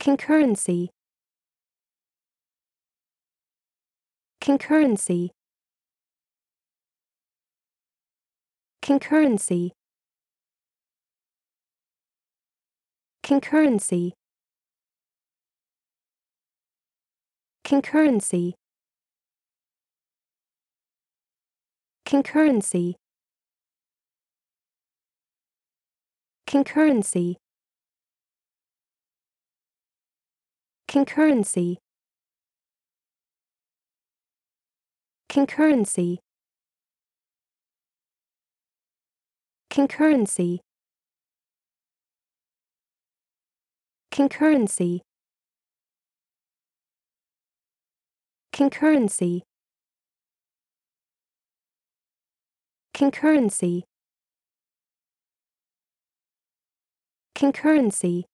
concurrency concurrency concurrency concurrency concurrency concurrency concurrency concurrency concurrency concurrency concurrency concurrency concurrency concurrency